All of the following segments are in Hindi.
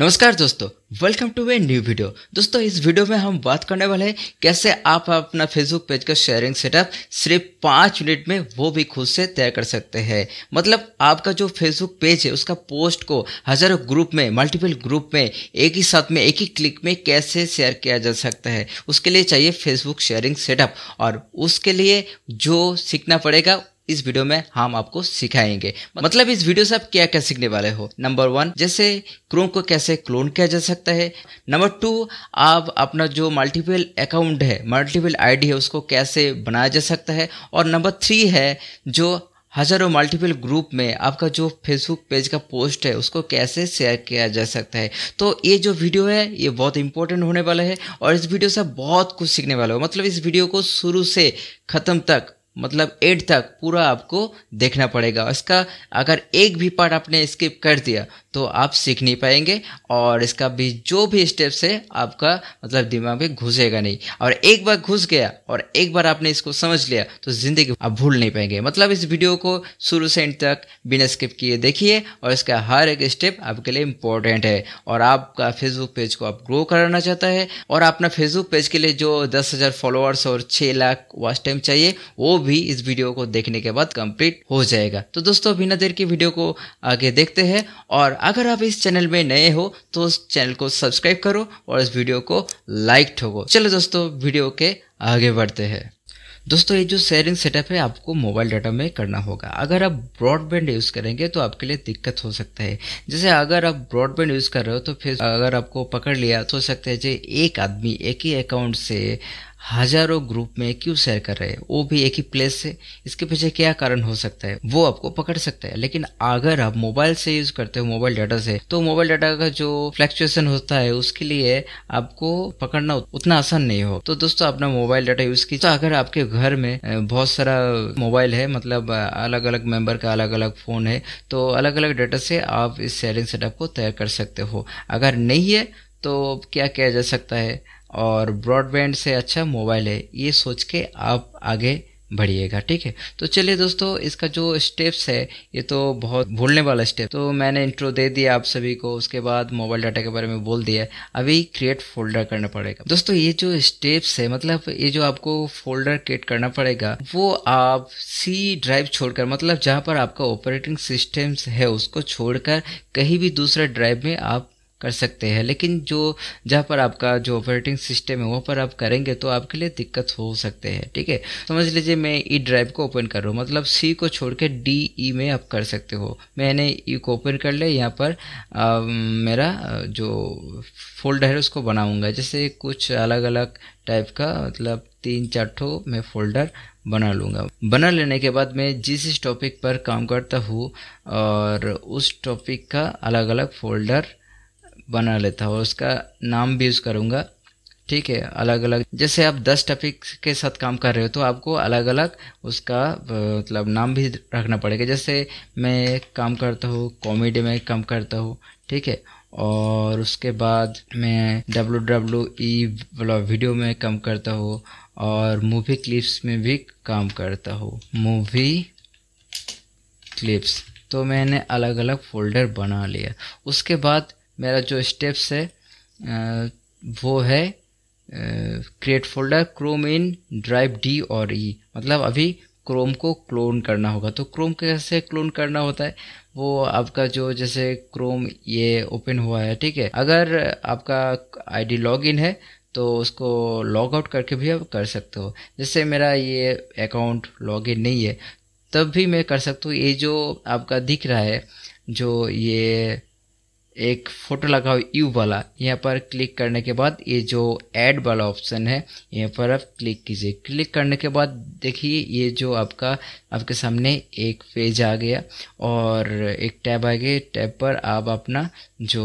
नमस्कार दोस्तों welcome to a new video दोस्तों इस वीडियो में हम बात करने वाले हैं कैसे आप अपना फेसबुक पेज का शेयरिंग सेटअप सिर्फ पाँच मिनट में वो भी खुद से तय कर सकते हैं मतलब आपका जो फेसबुक पेज है उसका पोस्ट को हजारों ग्रुप में मल्टीपल ग्रुप में एक ही साथ में एक ही क्लिक में कैसे शेयर किया जा सकता है उसके लिए चाहिए फेसबुक शेयरिंग सेटअप और उसके लिए जो सीखना पड़ेगा इस वीडियो में हम आपको सिखाएंगे मतलब इस वीडियो से आप क्या क्या सीखने वाले हो नंबर वन जैसे क्रोम को कैसे क्लोन किया जा सकता है नंबर टू आप अपना जो मल्टीपल अकाउंट है मल्टीपल आईडी है उसको कैसे बनाया जा सकता है और नंबर थ्री है जो हजारों मल्टीपल ग्रुप में आपका जो फेसबुक पेज का पोस्ट है उसको कैसे शेयर किया जा सकता है तो ये जो वीडियो है ये बहुत इंपॉर्टेंट होने वाला है और इस वीडियो से बहुत कुछ सीखने वाला हो मतलब इस वीडियो को शुरू से ख़त्म तक मतलब एट तक पूरा आपको देखना पड़ेगा इसका अगर एक भी पार्ट आपने स्किप कर दिया तो आप सीख नहीं पाएंगे और इसका भी जो भी स्टेप्स है आपका मतलब दिमाग में घुसेगा नहीं और एक बार घुस गया और एक बार आपने इसको समझ लिया तो ज़िंदगी आप भूल नहीं पाएंगे मतलब इस वीडियो को शुरू से एंड तक बिना स्किप किए देखिए और इसका हर एक स्टेप आपके लिए इम्पोर्टेंट है और आपका फेसबुक पेज को आप ग्रो कराना चाहता है और अपना फेसबुक पेज के लिए जो दस हज़ार फॉलोअर्स और छः लाख वॉच टाइम चाहिए वो भी इस वीडियो को देखने के बाद कंप्लीट हो जाएगा तो दोस्तों बिना देर की वीडियो को आगे देखते हैं और अगर आप इस चैनल में नए हो तो उस चैनल को सब्सक्राइब करो और इस वीडियो को लाइक ठोको चलो दोस्तों वीडियो के आगे बढ़ते हैं दोस्तों ये जो शेयरिंग सेटअप है आपको मोबाइल डाटा में करना होगा अगर आप ब्रॉडबैंड यूज़ करेंगे तो आपके लिए दिक्कत हो सकता है जैसे अगर आप ब्रॉडबैंड यूज़ कर रहे हो तो फिर अगर आपको पकड़ लिया तो हो सकता है जो एक आदमी एक ही अकाउंट से हजारों ग्रुप में क्यों शेयर कर रहे हैं वो भी एक ही प्लेस से इसके पीछे क्या कारण हो सकता है वो आपको पकड़ सकता है लेकिन अगर आप मोबाइल से यूज करते हो मोबाइल डाटा से तो मोबाइल डाटा का जो फ्लैक्चुएशन होता है उसके लिए आपको पकड़ना उतना आसान नहीं हो तो दोस्तों अपना मोबाइल डाटा यूज कीजिए तो अगर आपके घर में बहुत सारा मोबाइल है मतलब अलग अलग मेंबर का अलग अलग फोन है तो अलग अलग डाटा से आप इस शेयरिंग सेटअप को तैयार कर सकते हो अगर नहीं है तो क्या किया जा सकता है और ब्रॉडबैंड से अच्छा मोबाइल है ये सोच के आप आगे बढ़िएगा ठीक है तो चलिए दोस्तों इसका जो स्टेप्स है ये तो बहुत भूलने वाला स्टेप तो मैंने इंट्रो दे दिया आप सभी को उसके बाद मोबाइल डाटा के बारे में बोल दिया अभी क्रिएट फोल्डर करना पड़ेगा दोस्तों ये जो स्टेप्स है मतलब ये जो आपको फोल्डर क्रिएट करना पड़ेगा वो आप सी ड्राइव छोड़कर मतलब जहाँ पर आपका ऑपरेटिंग सिस्टम है उसको छोड़कर कहीं भी दूसरे ड्राइव में आप कर सकते हैं लेकिन जो जहाँ पर आपका जो ऑपरेटिंग सिस्टम है वहाँ पर आप करेंगे तो आपके लिए दिक्कत हो सकते हैं ठीक है समझ लीजिए मैं ई ड्राइव को ओपन कर रहा हूँ मतलब सी को छोड़ के डी ई e में आप कर सकते हो मैंने ई e को ओपन कर लिया यहाँ पर आ, मेरा जो फोल्डर है उसको बनाऊँगा जैसे कुछ अलग अलग टाइप का मतलब तीन चार ठो मैं फोल्डर बना लूँगा बना लेने के बाद मैं जिस टॉपिक पर काम करता हूँ और उस टॉपिक का अलग अलग फोल्डर बना लेता हूँ उसका नाम भी यूज़ करूँगा ठीक है अलग अलग जैसे आप दस टॉपिक के साथ काम कर रहे हो तो आपको अलग अलग उसका मतलब नाम भी रखना पड़ेगा जैसे मैं काम करता हूँ कॉमेडी में काम करता हूँ ठीक है और उसके बाद मैं डब्लू डब्लू ई वाला वीडियो में काम करता हूँ और मूवी क्लिप्स में भी काम करता हूँ मूवी क्लिप्स तो मैंने अलग अलग फोल्डर बना लिया उसके बाद मेरा जो स्टेप्स है वो है create folder Chrome in drive D और ई e. मतलब अभी क्रोम को क्लोन करना होगा तो क्रोम कैसे क्लोन करना होता है वो आपका जो जैसे क्रोम ये ओपन हुआ है ठीक है अगर आपका आईडी लॉगिन है तो उसको लॉग आउट करके भी आप कर सकते हो जैसे मेरा ये अकाउंट लॉगिन नहीं है तब भी मैं कर सकता हूँ ये जो आपका दिख रहा है जो ये एक फ़ोटो लगा हुआ यू वाला यहाँ पर क्लिक करने के बाद ये जो ऐड वाला ऑप्शन है यहाँ पर आप क्लिक कीजिए क्लिक करने के बाद देखिए ये जो आपका आपके सामने एक पेज आ गया और एक टैब आ गया टैब पर आप अपना जो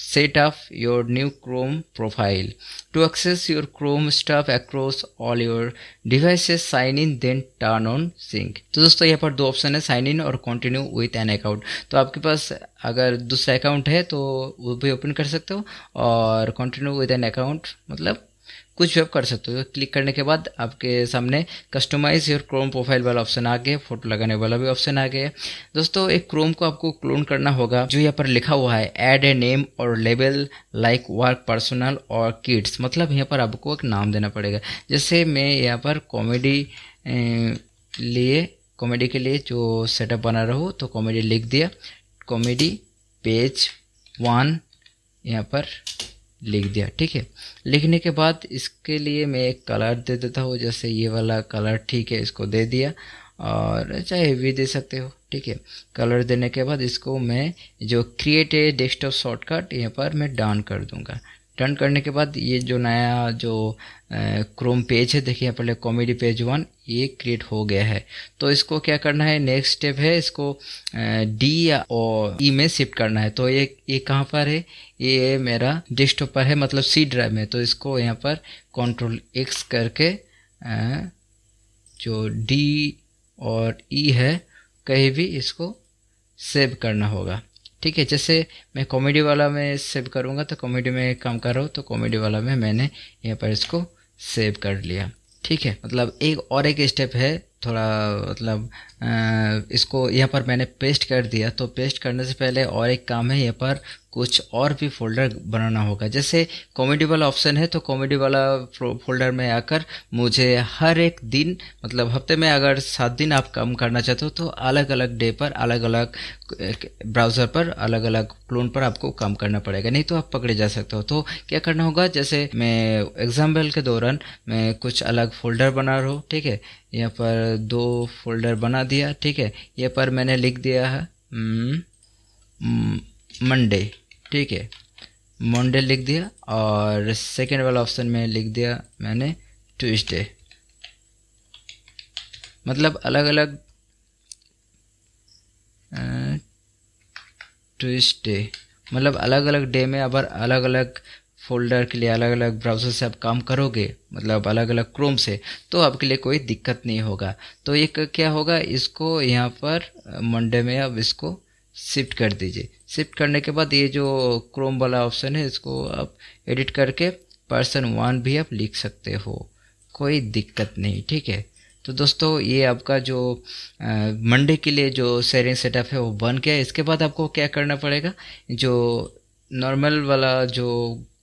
set of your new Chrome profile to access your Chrome stuff across all your devices sign in then turn on sync तो दोस्तों यहाँ पर दो ऑप्शन है साइन इन और कंटिन्यू विथ एन अकाउंट तो आपके पास अगर दूसरा अकाउंट है तो वो भी ओपन कर सकते हो और कंटिन्यू विथ एन अकाउंट मतलब कुछ भी आप कर सकते हो क्लिक करने के बाद आपके सामने कस्टमाइज योर क्रोम प्रोफाइल वाला ऑप्शन आ गया फोटो लगाने वाला भी ऑप्शन आ गया दोस्तों एक क्रोम को आपको क्लोन करना होगा जो यहाँ पर लिखा हुआ है एड ए नेम और लेबल लाइक वर्क पर्सनल और किड्स मतलब यहाँ पर आपको एक नाम देना पड़ेगा जैसे मैं यहाँ पर कॉमेडी लिए कॉमेडी के लिए जो सेटअप बना रहा हूँ तो कॉमेडी लिख दिया कॉमेडी पेज वन यहाँ पर लिख दिया ठीक है लिखने के बाद इसके लिए मैं एक कलर दे देता हूँ जैसे ये वाला कलर ठीक है इसको दे दिया और चाहे भी दे सकते हो ठीक है कलर देने के बाद इसको मैं जो क्रिएट ए डेस्कटॉप शॉर्टकट यहाँ पर मैं डाउन कर दूंगा टर्न करने के बाद ये जो नया जो क्रोम पेज है देखिए पहले कॉमेडी पेज वन ये क्रिएट हो गया है तो इसको क्या करना है नेक्स्ट स्टेप है इसको डी और ई में शिफ्ट करना है तो ये ये कहाँ पर है ये मेरा डेस्कटॉप पर है मतलब सी ड्राइव में तो इसको यहाँ पर कंट्रोल एक्स करके जो डी और ई e है कहीं भी इसको सेव करना होगा ठीक है जैसे मैं कॉमेडी वाला में सेव करूँगा तो कॉमेडी में काम कर रहा हूँ तो कॉमेडी वाला में मैंने यहाँ पर इसको सेव कर लिया ठीक है मतलब एक और एक स्टेप है थोड़ा मतलब इसको यहाँ पर मैंने पेस्ट कर दिया तो पेस्ट करने से पहले और एक काम है यहाँ पर कुछ और भी फोल्डर बनाना होगा जैसे कॉमेडी वाला ऑप्शन है तो कॉमेडी वाला फोल्डर में आकर मुझे हर एक दिन मतलब हफ्ते में अगर सात दिन आप काम करना चाहते हो तो अलग अलग डे पर अलग अलग ब्राउज़र पर अलग अलग क्लोन पर आपको काम करना पड़ेगा नहीं तो आप पकड़े जा सकते हो तो क्या करना होगा जैसे मैं एग्जाम्पल के दौरान मैं कुछ अलग फोल्डर बना रहा हूँ ठीक है यहाँ पर दो फोल्डर बना दिया ठीक है यहाँ पर मैंने लिख दिया है मंडे हम्म, हम्म, ठीक है मंडे लिख दिया और सेकेंड वाला ऑप्शन में लिख दिया मैंने ट्यूजडे मतलब अलग अलग ट्यूजडे मतलब अलग अलग डे में अगर अलग अलग फोल्डर के लिए अलग अलग ब्राउज़र से आप काम करोगे मतलब अलग अलग क्रोम से तो आपके लिए कोई दिक्कत नहीं होगा तो ये क्या होगा इसको यहाँ पर मंडे में अब इसको शिफ्ट कर दीजिए शिफ्ट करने के बाद ये जो क्रोम वाला ऑप्शन है इसको आप एडिट करके पर्सन वन भी आप लिख सकते हो कोई दिक्कत नहीं ठीक है तो दोस्तों ये आपका जो मंडे के लिए जो सेरिंग सेटअप है वो बन गया इसके बाद आपको क्या करना पड़ेगा जो नॉर्मल वाला जो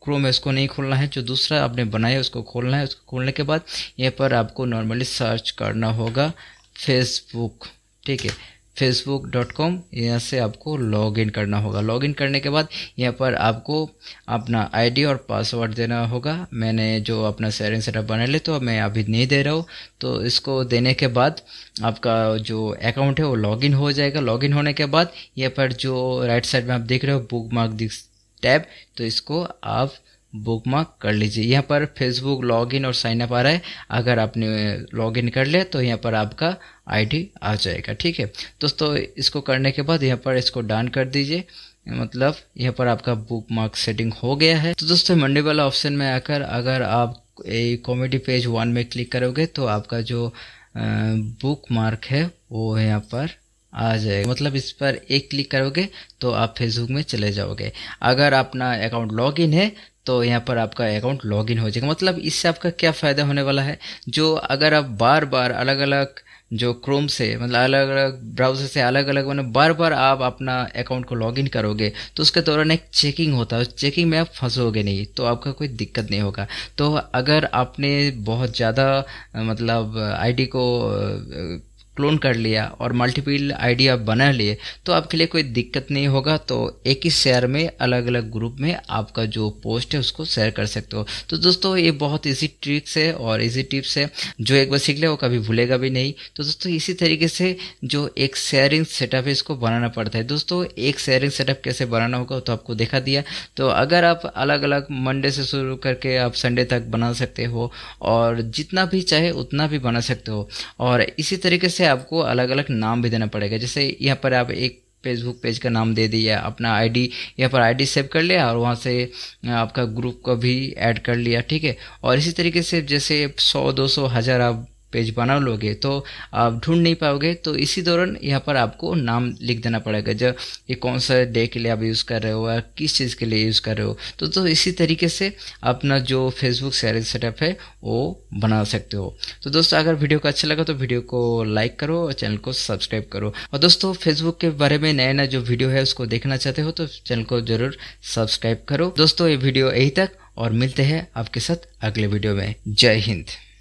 क्रोम है उसको नहीं खोलना है जो दूसरा आपने बनाया उसको खोलना है उसको खोलने के बाद यहाँ पर आपको नॉर्मली सर्च करना होगा फेसबुक ठीक है फेसबुक डॉट कॉम यहाँ से आपको लॉग इन करना होगा लॉग इन करने के बाद यहाँ पर आपको अपना आईडी और पासवर्ड देना होगा मैंने जो अपना शेयरिंग सेटअप बना ले तो मैं अभी नहीं दे रहा हूँ तो इसको देने के बाद आपका जो अकाउंट है वो लॉग इन हो जाएगा लॉग इन होने के बाद यहाँ पर जो राइट साइड में आप देख रहे हो बुक मार्क दिख टैब तो इसको आप बुक मार्क कर लीजिए यहाँ पर फेसबुक लॉगिन और साइन अप आ रहा है अगर आपने लॉगिन कर लिया तो यहाँ पर आपका आईडी आ जाएगा ठीक है दोस्तों इसको करने के बाद यहाँ पर इसको डन कर दीजिए मतलब यहाँ पर आपका बुक मार्क सेटिंग हो गया है तो दोस्तों मंडे वाला ऑप्शन में आकर अगर आप कॉमेडी पेज वन में क्लिक करोगे तो आपका जो बुक मार्क है वो यहाँ पर आ जाएगा मतलब इस पर एक क्लिक करोगे तो आप फेसबुक में चले जाओगे अगर अपना अकाउंट लॉगिन है तो यहाँ पर आपका अकाउंट लॉगिन हो जाएगा मतलब इससे आपका क्या फ़ायदा होने वाला है जो अगर आप बार बार अलग अलग जो क्रोम से मतलब अलग अलग ब्राउज़र से अलग अलग मतलब बार बार आप अपना अकाउंट को लॉगिन करोगे तो उसके दौरान एक चेकिंग होता है चेकिंग में आप फंसोगे नहीं तो आपका कोई दिक्कत नहीं होगा तो अगर आपने बहुत ज़्यादा मतलब आईडी को क्लोन कर लिया और मल्टीपल आईडी आप बना लिए तो आपके लिए कोई दिक्कत नहीं होगा तो एक ही शेयर में अलग अलग ग्रुप में आपका जो पोस्ट है उसको शेयर कर सकते हो तो दोस्तों ये बहुत इजी ट्रिक्स है और इजी टिप्स है जो एक बार सीख ले वो कभी भूलेगा भी नहीं तो दोस्तों इसी तरीके से जो एक शेयरिंग सेटअप है इसको बनाना पड़ता है दोस्तों एक शेयरिंग सेटअप कैसे बनाना होगा तो आपको देखा दिया तो अगर आप अलग अलग मंडे से शुरू करके आप संडे तक बना सकते हो और जितना भी चाहे उतना भी बना सकते हो और इसी तरीके से से आपको अलग अलग नाम भी देना पड़ेगा जैसे यहाँ पर आप एक फेसबुक पेज का नाम दे दिया अपना आईडी यहाँ पर आईडी सेव कर लिया और वहाँ से आपका ग्रुप का भी ऐड कर लिया ठीक है और इसी तरीके से जैसे सौ दो सौ हज़ार आप पेज बना लोगे तो आप ढूंढ नहीं पाओगे तो इसी दौरान यहाँ पर आपको नाम लिख देना पड़ेगा जब ये कौन सा डे के लिए आप यूज़ कर रहे हो या किस चीज़ के लिए यूज़ कर रहे हो तो, तो इसी तरीके से अपना जो फेसबुक शेयरिंग सेटअप है वो बना सकते हो तो दोस्तों अगर वीडियो को अच्छा लगा तो वीडियो को लाइक करो और चैनल को सब्सक्राइब करो और दोस्तों फेसबुक के बारे में नया नया जो वीडियो है उसको देखना चाहते हो तो चैनल को जरूर सब्सक्राइब करो दोस्तों ये वीडियो यहीं तक और मिलते हैं आपके साथ अगले वीडियो में जय हिंद